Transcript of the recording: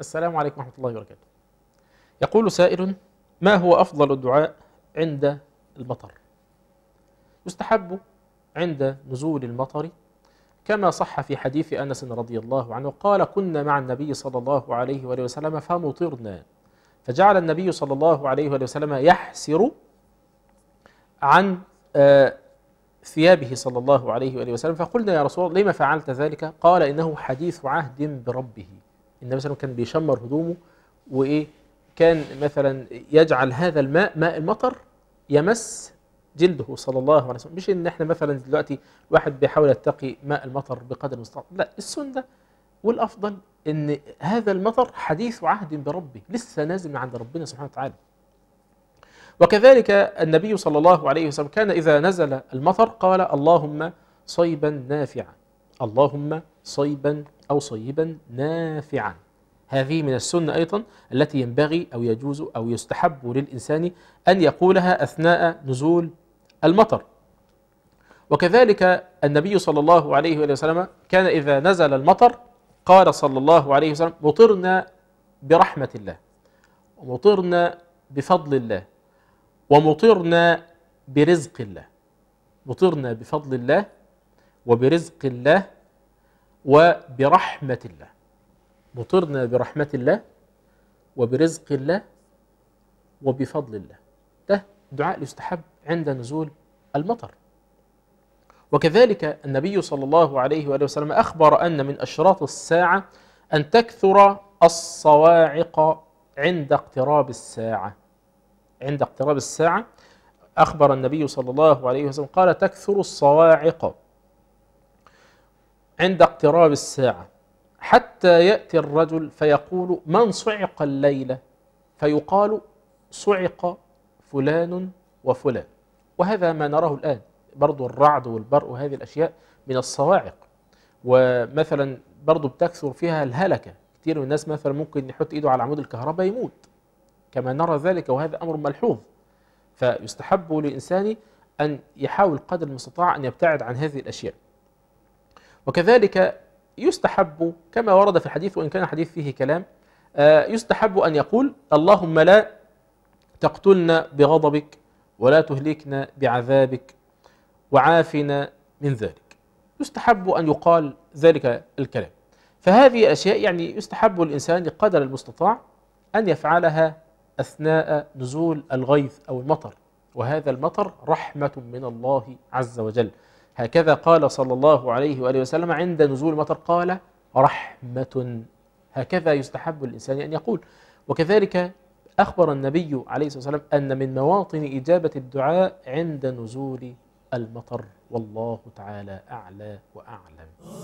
السلام عليكم ورحمة الله وبركاته يقول سائل ما هو أفضل الدعاء عند المطر يستحب عند نزول المطر كما صح في حديث أنس رضي الله عنه قال كنا مع النبي صلى الله عليه وآله وسلم فمطرنا فجعل النبي صلى الله عليه وآله وسلم يحسر عن آه، ثيابه صلى الله عليه وآله وسلم فقلنا يا رسول الله لما فعلت ذلك قال إنه حديث عهد بربه النبي مثلا كان بيشمر هدومه وإيه كان مثلا يجعل هذا الماء ماء المطر يمس جلده صلى الله عليه وسلم مش ان احنا مثلا دلوقتي واحد بيحاول يتقي ماء المطر بقدر المستطاع لا السنه والافضل ان هذا المطر حديث عهد بربه لسه نازل من عند ربنا سبحانه وتعالى وكذلك النبي صلى الله عليه وسلم كان إذا نزل المطر قال اللهم صيبا نافعا اللهم صيبا أو صيبا نافعا هذه من السنة أيضا التي ينبغي أو يجوز أو يستحب للإنسان أن يقولها أثناء نزول المطر وكذلك النبي صلى الله عليه وسلم كان إذا نزل المطر قال صلى الله عليه وسلم مطرنا برحمة الله ومطرنا بفضل الله ومطرنا برزق الله مطرنا بفضل الله وبرزق الله وبرحمة الله مطرنا برحمة الله وبرزق الله وبفضل الله ده دعاء يستحب عند نزول المطر وكذلك النبي صلى الله عليه وآله وسلم أخبر أن من أشراط الساعة أن تكثر الصواعق عند اقتراب الساعة عند اقتراب الساعة أخبر النبي صلى الله عليه وسلم قال تكثر الصواعق عند اقتراب الساعة حتى يأتي الرجل فيقول من صعق الليلة فيقال صعق فلان وفلان وهذا ما نراه الآن برضو الرعد والبرء وهذه الأشياء من الصواعق ومثلا برضو بتكثر فيها الهلكة كثير من الناس مثلا ممكن يحط إيده على عمود الكهرباء يموت كما نرى ذلك وهذا أمر ملحوظ فيستحب للإنسان أن يحاول قدر المستطاع أن يبتعد عن هذه الأشياء وكذلك يستحب كما ورد في الحديث وإن كان الحديث فيه كلام آه، يستحب أن يقول اللهم لا تقتلنا بغضبك ولا تهلكنا بعذابك وعافنا من ذلك يستحب أن يقال ذلك الكلام فهذه أشياء يعني يستحب الإنسان قدر المستطاع أن يفعلها أثناء نزول الغيث أو المطر وهذا المطر رحمة من الله عز وجل هكذا قال صلى الله عليه وآله وسلم عند نزول المطر قال رحمة هكذا يستحب الإنسان أن يقول وكذلك أخبر النبي عليه الصلاة والسلام أن من مواطن إجابة الدعاء عند نزول المطر والله تعالى أعلى وأعلم